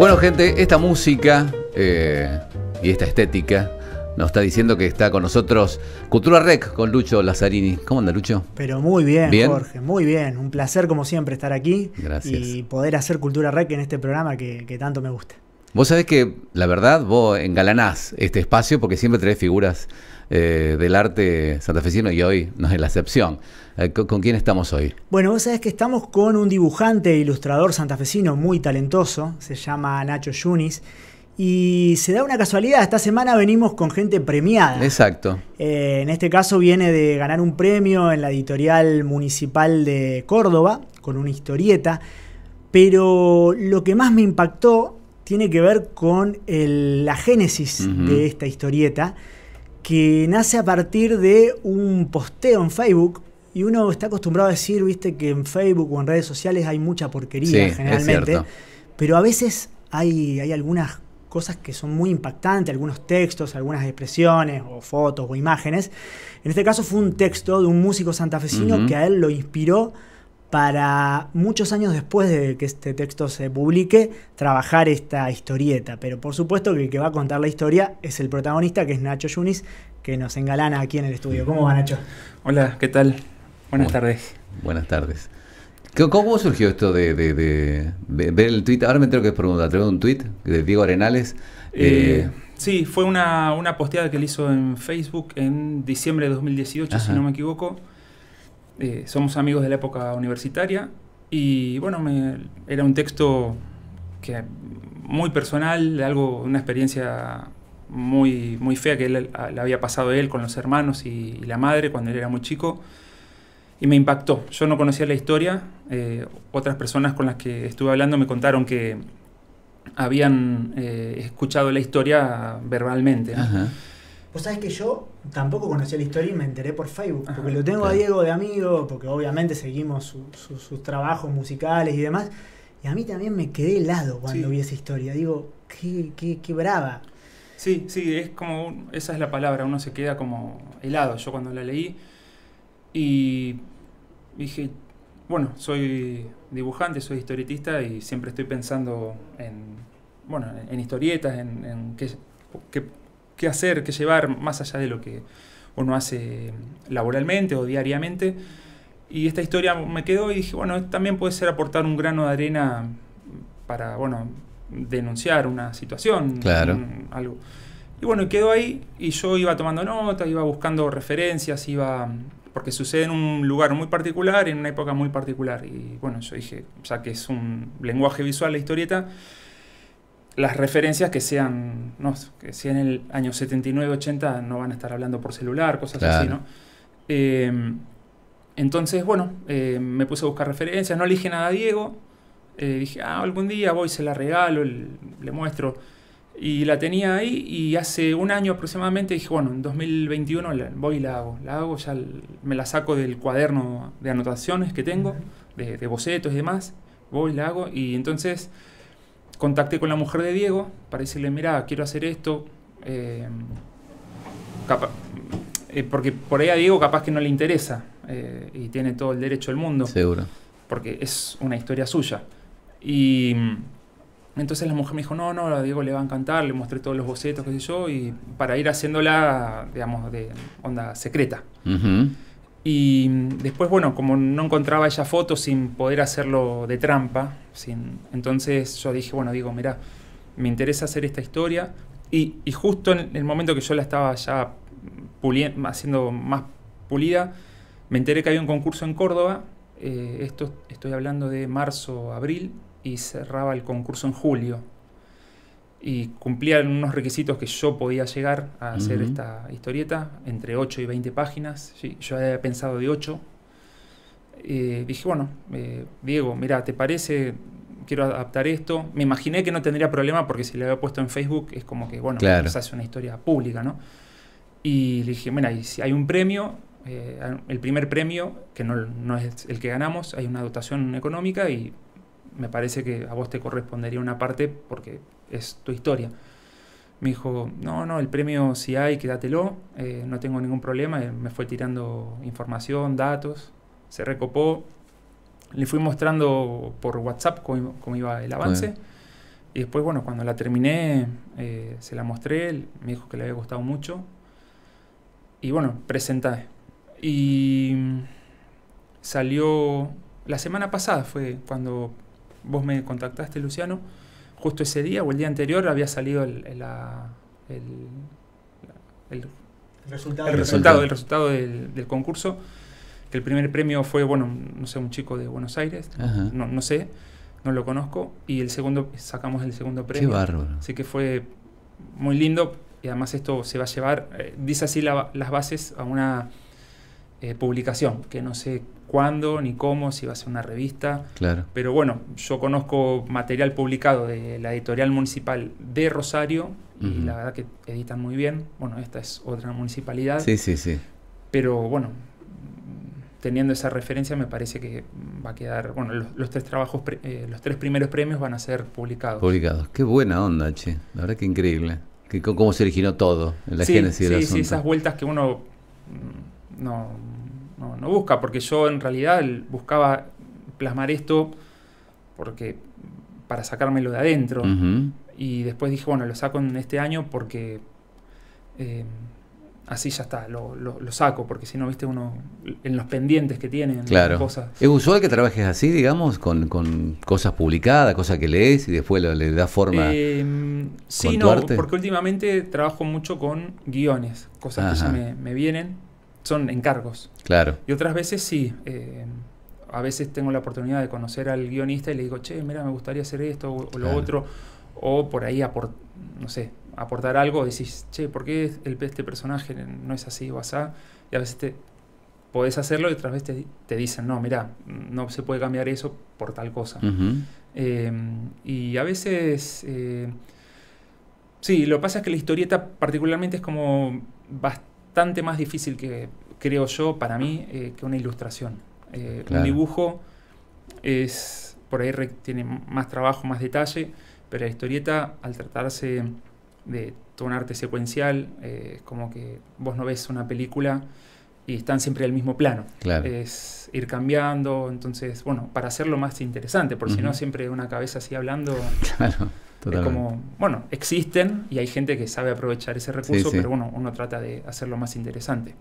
Bueno, gente, esta música eh, y esta estética nos está diciendo que está con nosotros Cultura Rec con Lucho Lazzarini. ¿Cómo anda, Lucho? Pero muy bien, Jorge, muy bien. Un placer, como siempre, estar aquí y poder hacer Cultura Rec en este programa que, que tanto me gusta. Vos sabés que, la verdad, vos engalanás este espacio porque siempre traes figuras eh, del arte santafesino y hoy no es la excepción. Eh, ¿con, quién estamos hoy? Bueno, vos sabés que estamos con un dibujante e ilustrador santafesino muy talentoso, se llama Nacho Yunis. Y se da una casualidad, esta semana venimos con gente premiada. Exacto. Eh, en este caso viene de ganar un premio en la editorial municipal de Córdoba, con una historieta. Pero lo que más me impactó tiene que ver con la génesis de esta historieta que nace a partir de un posteo en Facebook. Y uno está acostumbrado a decir, viste, que en Facebook o en redes sociales hay mucha porquería generalmente. Pero a veces hay, hay algunas cosas que son muy impactantes, algunos textos, algunas expresiones o fotos o imágenes. En este caso fue un texto de un músico santafesino que a él lo inspiró para muchos años después de que este texto se publique, trabajar esta historieta. Pero por supuesto que el que va a contar la historia es el protagonista, que es Nacho Yunis, que nos engalana aquí en el estudio. ¿Cómo va, Nacho? Hola, ¿qué tal? Buenas tardes. Buenas tardes. ¿Cómo surgió esto de, ver el tweet? Ahora me entero que es pregunta. Traigo un tweet de Diego Arenales. Eh, eh, sí, fue una, posteada que él hizo en Facebook en diciembre de 2018, si no me equivoco eh, somos amigos de la época universitaria y bueno, era un texto que muy personal, algo, una experiencia muy, muy fea que él, le había pasado él con los hermanos y, la madre cuando él era muy chico. Y me impactó. Yo no conocía la historia. Eh, otras personas con las que estuve hablando me contaron que habían eh, escuchado la historia verbalmente. Vos sabés que yo tampoco conocía la historia y me enteré por Facebook, ah, porque lo tengo a Diego de amigo, porque obviamente seguimos sus trabajos musicales y demás. Y a mí también me quedé helado cuando vi esa historia. Digo, qué, qué, brava. Sí, sí, es como, esa es la palabra, uno se queda como helado. Yo cuando la leí y dije, bueno, soy dibujante, soy historietista y siempre estoy pensando en, bueno, en historietas, en, qué, qué, qué hacer, qué llevar, más allá de lo que uno hace laboralmente o diariamente. Y esta historia me quedó y dije, bueno, también puede ser aportar un grano de arena para, bueno, denunciar una situación, algo. Y bueno, quedó ahí y yo iba tomando notas, iba buscando referencias, iba... Porque sucede en un lugar muy particular, en una época muy particular. Y bueno, yo dije, ya que es un lenguaje visual la historieta, las referencias que sean, no, que si en el año 79, 80 no van a estar hablando por celular, cosas así, ¿no? Eh, entonces, bueno, eh, me puse a buscar referencias, no le nada a Diego, eh, dije, ah, algún día voy, se la regalo, le, muestro. Y la tenía ahí y hace un año aproximadamente dije, bueno, en 2021 voy y la hago, la hago, ya me la saco del cuaderno de anotaciones que tengo, de, de bocetos y demás, voy y la hago y entonces contacté con la mujer de Diego para decirle, mira, quiero hacer esto. Eh, eh, porque por ahí a Diego capaz que no le interesa eh, y tiene todo el derecho del mundo. Seguro. Porque es una historia suya. Y mm, entonces la mujer me dijo, no, no, a Diego le va a encantar, le mostré todos los bocetos, qué sé yo, y para ir haciéndola, digamos, de onda secreta. Y mm, después, bueno, como no encontraba ella fotos sin poder hacerlo de trampa, entonces yo dije, bueno, digo, mira, me interesa hacer esta historia. Y, justo en el momento que yo la estaba ya haciendo más pulida, me enteré que había un concurso en Córdoba. Eh, esto estoy hablando de marzo, abril, y cerraba el concurso en julio. Y cumplían unos requisitos que yo podía llegar a hacer esta historieta, entre 8 y 20 páginas. yo había pensado de 8, dije, bueno, eh, Diego, mira, ¿te parece? Quiero adaptar esto. Me imaginé que no tendría problema porque si lo había puesto en Facebook es como que, bueno, se hace una historia pública, ¿no? Y le dije, mira, si hay un premio, eh, el primer premio, que no, no, es el que ganamos, hay una dotación económica y me parece que a vos te correspondería una parte porque es tu historia. Me dijo, no, no, el premio si hay, quédatelo, eh, no tengo ningún problema. me fue tirando información, datos se recopó. Le fui mostrando por WhatsApp cómo, iba el avance. Y después, bueno, cuando la terminé, eh, se la mostré, me dijo que le había gustado mucho. Y bueno, presenté. Y salió la semana pasada, fue cuando vos me contactaste, Luciano. Justo ese día o el día anterior había salido el, resultado, resultado del concurso el primer premio fue, bueno, no sé, un chico de Buenos Aires, no, no sé, no lo conozco, y el segundo, sacamos el segundo premio. Así que fue muy lindo, y además esto se va a llevar, eh, dice así las bases a una eh, publicación, que no sé cuándo ni cómo, si va a ser una revista. Claro. Pero bueno, yo conozco material publicado de la editorial municipal de Rosario y la verdad que editan muy bien. Bueno, esta es otra municipalidad. Sí, sí, sí. Pero bueno, teniendo esa referencia me parece que va a quedar, bueno, los, tres trabajos, eh, los tres primeros premios van a ser publicados. Publicados, qué buena onda, che, la verdad que increíble, cómo se originó todo, en la sí, del sí, Sí, esas vueltas que uno mm, no, busca, porque yo en realidad buscaba plasmar esto porque mm, para sacármelo de adentro. Y después dije, bueno, lo saco en este año porque eh, así ya está, lo, lo, saco, porque si no, viste, uno en los pendientes que tienen claro. cosas. ¿Es usual que trabajes así, digamos, con, con cosas publicadas, cosas que lees y después le da forma? Eh, sí, no, porque últimamente trabajo mucho con guiones, cosas que ya me, vienen, son encargos. Claro. Y otras veces sí. Em, a veces tengo la oportunidad de conocer al guionista y le digo, che, mira, me gustaría hacer esto o, lo otro o por ahí no sé, aportar algo, decís, che, ¿por qué el, este personaje no es así o asá? Y a veces te podés hacerlo y otras veces te, dicen, no, mira, no se puede cambiar eso por tal cosa. Em, y a veces, eh, sí, lo que pasa es que la historieta particularmente es como bastante más difícil que, creo yo, para mí, eh, que una ilustración. Eh, un dibujo es, por ahí tiene más trabajo, más detalle pero la historieta, al tratarse de todo un arte secuencial, eh, es como que vos no ves una película y están siempre en el mismo plano. Claro. Es ir cambiando, entonces, bueno, para hacerlo más interesante, porque si no, siempre una cabeza así hablando. Claro. Es como, bueno, existen y hay gente que sabe aprovechar ese recurso, pero bueno, uno trata de hacerlo más interesante.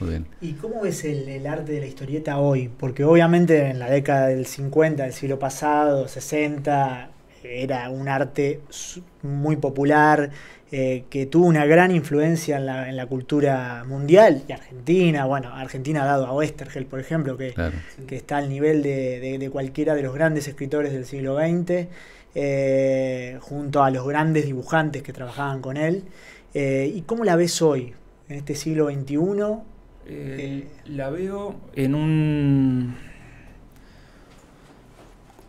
Muy bien. ¿Y cómo ves el, el, arte de la historieta hoy? Porque obviamente en la década del 50, del siglo pasado, 60, era un arte muy popular, eh, que tuvo una gran influencia en la, cultura mundial y Argentina. Bueno, Argentina ha dado a Westergel, por ejemplo, que, está al nivel de, cualquiera de los grandes escritores del siglo XX, eh, junto a los grandes dibujantes que trabajaban con él. Eh, ¿Y cómo la ves hoy, en este siglo XXI? la veo en un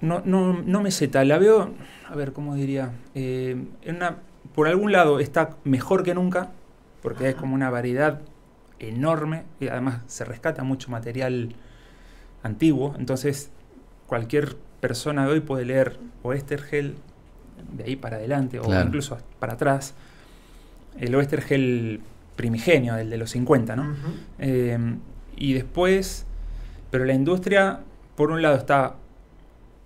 no, no, no me zeta, la veo, a ver, ¿cómo diría? Eh, por algún lado está mejor que nunca, porque es como una variedad enorme, y además se rescata mucho material antiguo, entonces cualquier persona de hoy puede leer Oestergel de ahí para adelante, o incluso para atrás, el Oestergel primigenio, el de los 50, ¿no? Eh, y después, pero la industria, por un lado está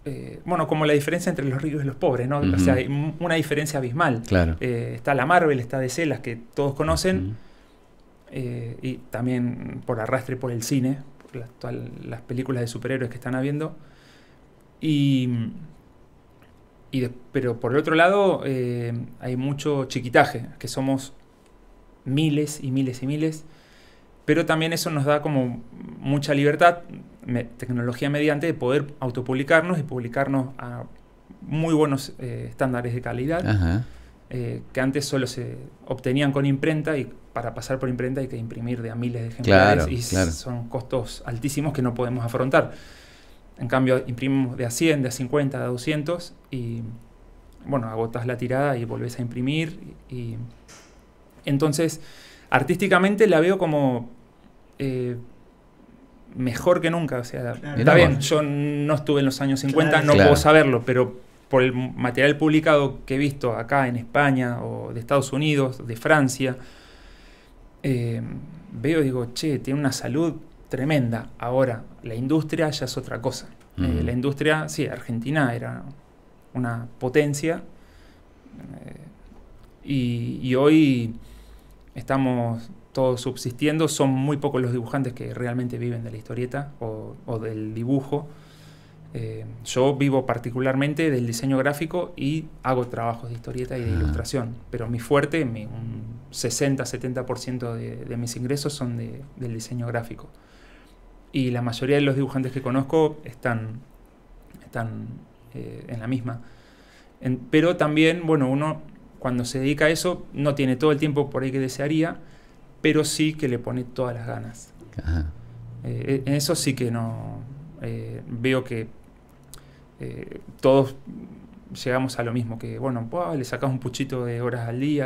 eh, bueno, como la diferencia entre los ricos y los pobres, ¿no? O sea, hay una diferencia abismal. Claro. Eh, está la Marvel, está DC, las que todos conocen, eh, y también por arrastre por el cine, por las películas de superhéroes que están habiendo. Y, pero por el otro lado, hay mucho chiquitaje, que somos miles y miles y miles, pero también eso nos da como mucha libertad tecnología mediante de poder autopublicarnos y publicarnos a muy buenos eh, estándares de calidad, eh, que antes solo se obtenían con imprenta y para pasar por imprenta hay que imprimir de a miles de ejemplares y son costos altísimos que no podemos afrontar. En cambio, imprimimos de a 100, de a 50, de a 200 y, bueno, agotas la tirada y volvés a imprimir. Y, entonces, artísticamente la veo como... Eh, mejor que nunca. O sea, está bien, yo no estuve en los años 50, no puedo saberlo, pero por el material publicado que he visto acá en España o de Estados Unidos, de Francia, eh, veo veo, digo, che, tiene una salud tremenda. Ahora, la industria ya es otra cosa. Eh, la industria, sí, Argentina era una potencia eh, y hoy estamos todo subsistiendo. Son muy pocos los dibujantes que realmente viven de la historieta o, del dibujo. Eh, yo vivo particularmente del diseño gráfico y hago trabajos de historieta y de ah. ilustración, pero mi fuerte, un 60-70% de, de, mis ingresos son de, del diseño gráfico. Y la mayoría de los dibujantes que conozco están, están eh, en la misma. pero también, bueno, uno cuando se dedica a eso no tiene todo el tiempo por ahí que desearía, pero sí que le pone todas las ganas. en eh, eh, eso sí que no eh, veo que todos llegamos a lo mismo, que bueno, le sacas un puchito de horas al día,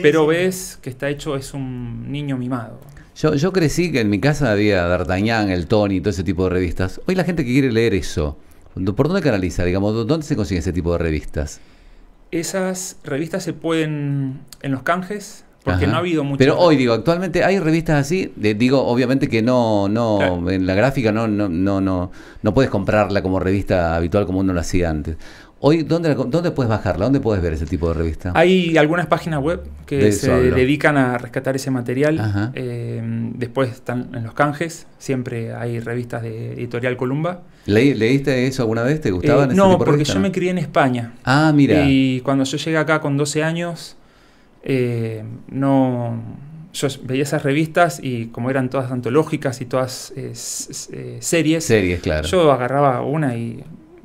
pero ves que está hecho, es un niño mimado. Yo, crecí que en mi casa había D'Artagnan, el Tony, todo ese tipo de revistas. Hoy la gente que quiere leer eso, ¿por dónde canaliza? Digamos, ¿dónde se consigue ese tipo de revistas? Esas revistas se pueden en los canjes, porque no ha habido mucho. Pero hoy digo, actualmente hay revistas así, digo, obviamente que no, no, en la gráfica no, no, no, no, no puedes comprarla como revista habitual como uno lo hacía antes. Hoy, ¿dónde, ¿dónde puedes bajarla? ¿Dónde puedes ver ese tipo de revista? Hay algunas páginas web que se dedican a rescatar ese material. Em, después están en los canjes, siempre hay revistas de Editorial Columba. ¿Leíste eso alguna vez? ¿Te gustaban? Eh, no, porque yo me crié en España. Ah, mira. Y cuando yo llegué acá con 12 años, eh, no, yo veía esas revistas y como eran todas antológicas y todas eh, eh, series, yo agarraba una y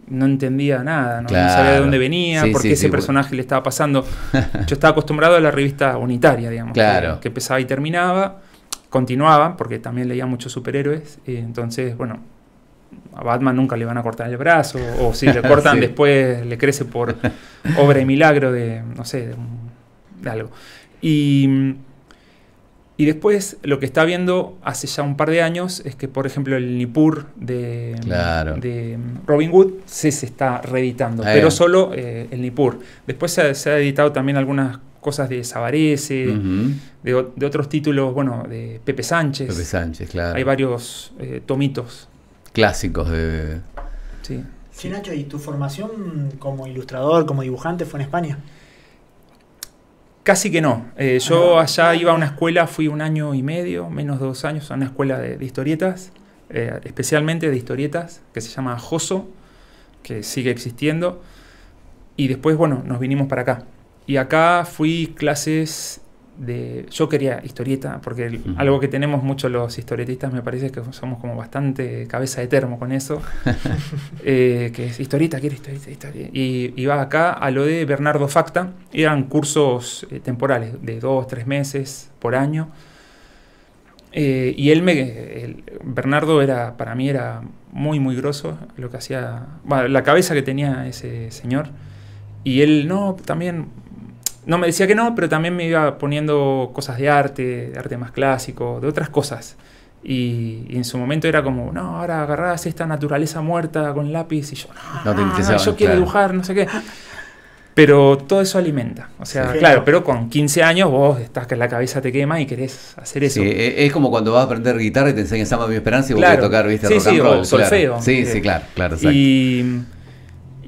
no entendía nada, no, sabía de dónde venía, por qué ese personaje le estaba pasando. yo estaba acostumbrado a la revista unitaria, digamos, que, empezaba y terminaba, continuaba, porque también leía muchos superhéroes, eh, entonces, bueno, a Batman nunca le van a cortar el brazo, o si le cortan después le crece por obra y milagro de, no sé, un algo. Y, y después lo que está viendo hace ya un par de años es que, por ejemplo, el Nippur de, de Robin Hood se está reeditando, pero solo eh, el Nippur. Después se, ha editado también algunas cosas de Sabarese, de, otros títulos, bueno, de Pepe Sánchez. Pepe Sánchez, claro. Hay varios eh, tomitos. Clásicos de... Sí. Sí, Nacho, ¿y tu formación como ilustrador, como dibujante fue en España? Casi que no. Eh, ah, yo allá iba a una escuela, fui un año y medio, menos de dos años, a una escuela de, historietas, eh, especialmente de historietas, que se llama Joso, que sigue existiendo. Y después, bueno, nos vinimos para acá. Y acá fui clases yo quería historieta, porque algo que tenemos muchos los historietistas me parece que somos como bastante cabeza de termo con eso, eh, que es historieta, quiero historieta, Y, iba va acá a lo de Bernardo Facta, eran cursos eh, temporales de dos, tres meses por año. Eh, y él me. Bernardo era, para mí era muy, muy grosso lo que hacía. la cabeza que tenía ese señor. Y él, no, también no me decía que no, pero también me iba poniendo cosas de arte, de arte más clásico, de otras cosas. Y, en su momento era como, no, ahora agarrás esta naturaleza muerta con lápiz y yo, no, yo quiero dibujar, no sé qué. Pero todo eso alimenta. O sea, claro, pero con 15 años vos estás que la cabeza te quema y querés hacer eso. E, es como cuando vas a aprender guitarra y te enseñan a mi esperanza y vos querés tocar, viste, sí, rock and roll, o solfeo. Sí, eh. sí, claro, claro, exacto. Y,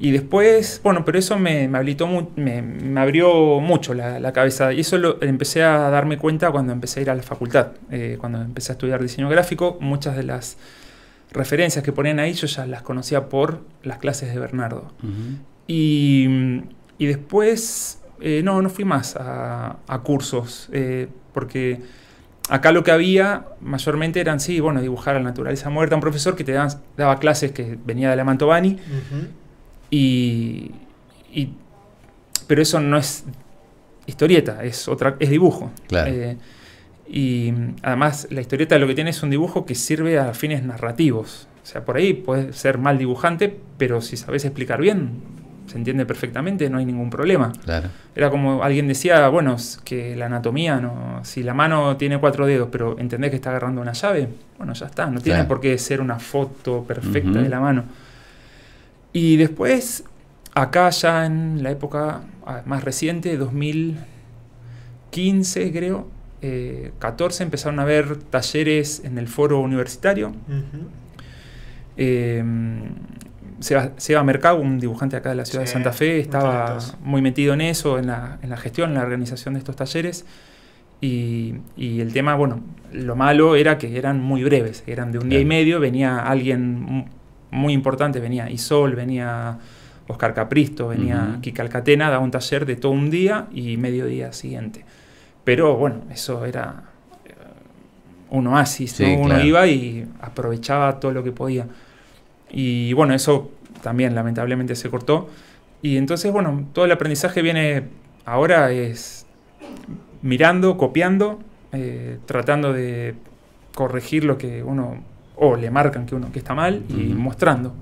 y después, bueno, pero eso me, habilitó, me, abrió mucho la, cabeza. Y eso lo empecé a darme cuenta cuando empecé a ir a la facultad, eh, cuando empecé a estudiar diseño gráfico. Muchas de las referencias que ponían ahí yo ya las conocía por las clases de Bernardo. y, después, eh, no, no fui más a, cursos, eh, porque acá lo que había mayormente eran, sí, bueno, dibujar a la naturaleza muerta, un profesor que te daba, clases que venía de la Mantovani. Y, pero eso no es historieta, es, otra, es dibujo. Eh, y además la historieta lo que tiene es un dibujo que sirve a fines narrativos. O sea, por ahí puedes ser mal dibujante, pero si sabes explicar bien, se entiende perfectamente, no hay ningún problema. Era como alguien decía, bueno, que la anatomía, no, si la mano tiene cuatro dedos, pero entendés que está agarrando una llave, bueno, ya está, no tiene por qué ser una foto perfecta de la mano. Y después, acá ya en la época ah, más reciente, 2015 creo, eh, 14, empezaron a haber talleres en el foro universitario. Em, Seba, Mercado, un dibujante acá de la ciudad de Santa Fe, estaba muy, metido en eso, en la, gestión, en la organización de estos talleres. Y, el tema, bueno, lo malo era que eran muy breves, eran de un día y medio, venía alguien muy importante, venía Isol, venía Oscar Capristo, venía uh Kika daba un taller de todo un día y medio día siguiente. Pero bueno, eso era eh, uno oasis, uno iba y aprovechaba todo lo que podía. Y bueno, eso también lamentablemente se cortó. Y entonces, bueno, todo el aprendizaje viene ahora es mirando, copiando, eh, tratando de corregir lo que uno o le marcan que uno que está mal y mostrando.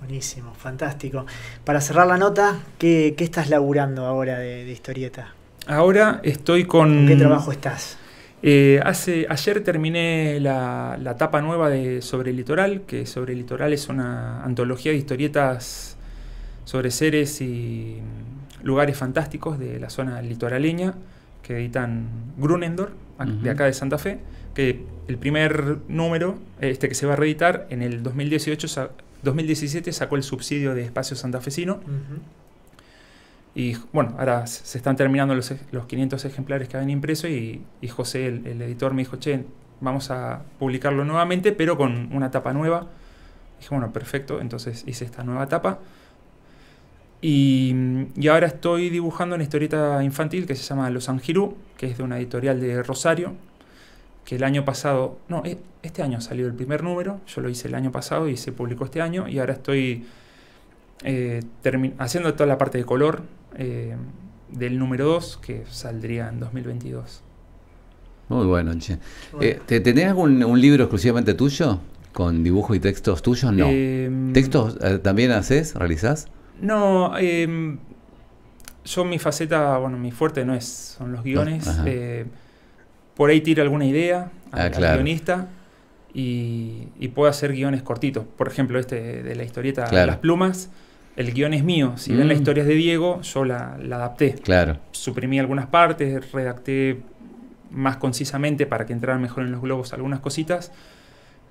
Buenísimo, fantástico. Para cerrar la nota, ¿qué, estás laburando ahora de, historieta? Ahora estoy con... qué trabajo estás? Eh, hace, ayer terminé la, la, tapa nueva de Sobre el Litoral, que Sobre el Litoral es una antología de historietas sobre seres y lugares fantásticos de la zona litoraleña que editan Grunendor, de acá de Santa Fe, que el primer número, este que se va a reeditar, en el 2018, 2017 sacó el subsidio de Espacio Santafesino. Y bueno, ahora se están terminando los, 500 ejemplares que habían impreso y, José, el, editor, me dijo, che, vamos a publicarlo nuevamente, pero con una tapa nueva. Dije, bueno, perfecto, entonces hice esta nueva tapa. Y, ahora estoy dibujando una historieta infantil que se llama Los Angirú, que es de una editorial de Rosario, que el año pasado, no, e, este año salió el primer número, yo lo hice el año pasado y se publicó este año, y ahora estoy eh, haciendo toda la parte de color eh, del número 2, que saldría en 2022. Muy bueno, eh, ¿Tenés algún libro exclusivamente tuyo? ¿Con dibujo y textos tuyos? No. Em, ¿Textos también haces, realizás? No, em, yo mi faceta, bueno, mi fuerte no es, son los ah, guiones. Eh, por ahí tira alguna idea ah, al, guionista y, puedo hacer guiones cortitos. Por ejemplo, este de la historieta de Las Plumas, el guión es mío. Si ven la mm. historia de Diego, yo la, adapté. Claro. Suprimí algunas partes, redacté más concisamente para que entraran mejor en los globos algunas cositas.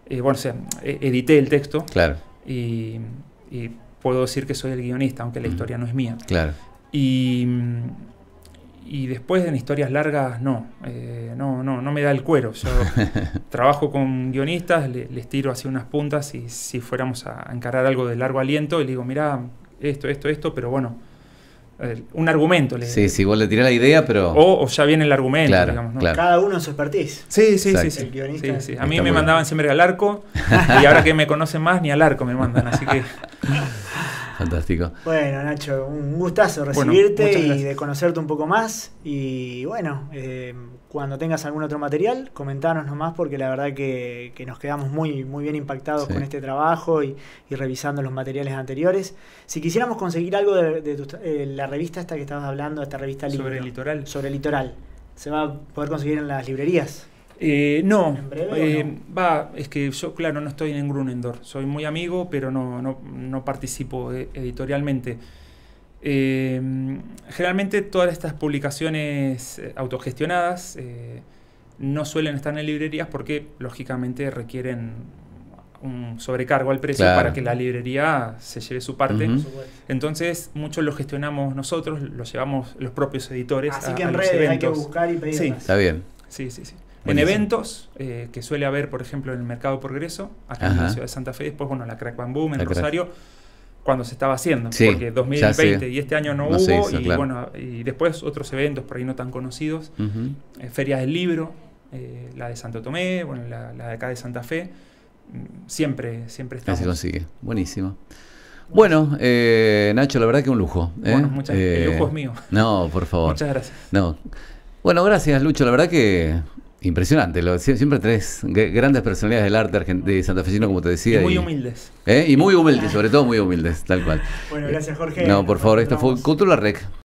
Eh, bueno, o sea, e-, edité el texto. Claro. y puedo decir que soy el guionista, aunque la historia no es mía. Claro. Y, después en historias largas, no, eh, no, no, no me da el cuero. Yo trabajo con guionistas, les tiro así unas puntas y si fuéramos a encarar algo de largo aliento, le digo, mira, esto, esto, esto, pero bueno, un argumento. Le, sí, sí, vos le tirás la idea, pero... O, ya viene el argumento, digamos. Cada uno en su expertise. Sí, sí, sí. A mí me mandaban siempre al arco y ahora que me conocen más, ni al arco me mandan, así que... Fantástico. Bueno, Nacho, un gustazo recibirte y de conocerte un poco más. Y bueno, eh, cuando tengas algún otro material, comentanos nomás porque la verdad que, nos quedamos muy, muy bien impactados con este trabajo y, revisando los materiales anteriores. Si quisiéramos conseguir algo de, eh, la revista esta que estabas hablando, esta revista Sobre el litoral. Sobre el litoral. ¿Se va a poder conseguir en las librerías? Eh, no, eh, va, es que yo, claro, no estoy en Grunendorf. Soy muy amigo, pero no, no, no participo eh, editorialmente. generalmente todas estas publicaciones autogestionadas no suelen estar en librerías porque, lógicamente, requieren un sobrecargo al precio para que la librería se lleve su parte. Entonces, muchos lo gestionamos nosotros, los llevamos los propios editores. Así que en redes hay que buscar y pedir. Sí, está bien. Sí, sí, sí. En eventos, eh, que suele haber, por ejemplo, en el Mercado Progreso, acá en la ciudad de Santa Fe, después, bueno, la Crack Bam Boom en Rosario, cuando se estaba haciendo, porque 2020 y este año no, hubo, y bueno, y después otros eventos por ahí no tan conocidos, eh, ferias del libro, eh, la de Santo Tomé, bueno, la, de acá de Santa Fe, mm, siempre, siempre estamos. Se consigue, buenísimo. Bueno, Nacho, la verdad que un lujo. Bueno, muchas, el lujo es mío. No, por favor. Muchas gracias. No. Bueno, gracias, Lucho. La verdad que Impresionante, lo, siempre tres grandes personalidades del arte de santafesino, como te decía. Y muy humildes. ¿Eh? Y muy humildes, sobre todo muy humildes, tal cual. Bueno, gracias Jorge. No, por favor, esto fue Cútula Rec.